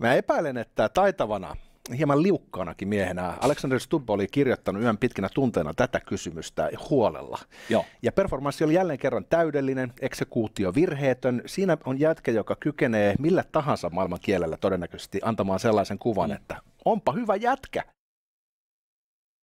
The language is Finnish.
Mä epäilen, että taitavana hieman liukkaanakin miehenä. Alexander Stubb oli kirjoittanut yön pitkinä tunteena tätä kysymystä huolella. Joo. Ja performanssi oli jälleen kerran täydellinen, eksekuutio virheetön. Siinä on jätkä, joka kykenee millä tahansa maailman kielellä todennäköisesti antamaan sellaisen kuvan, mm. että onpa hyvä jätkä.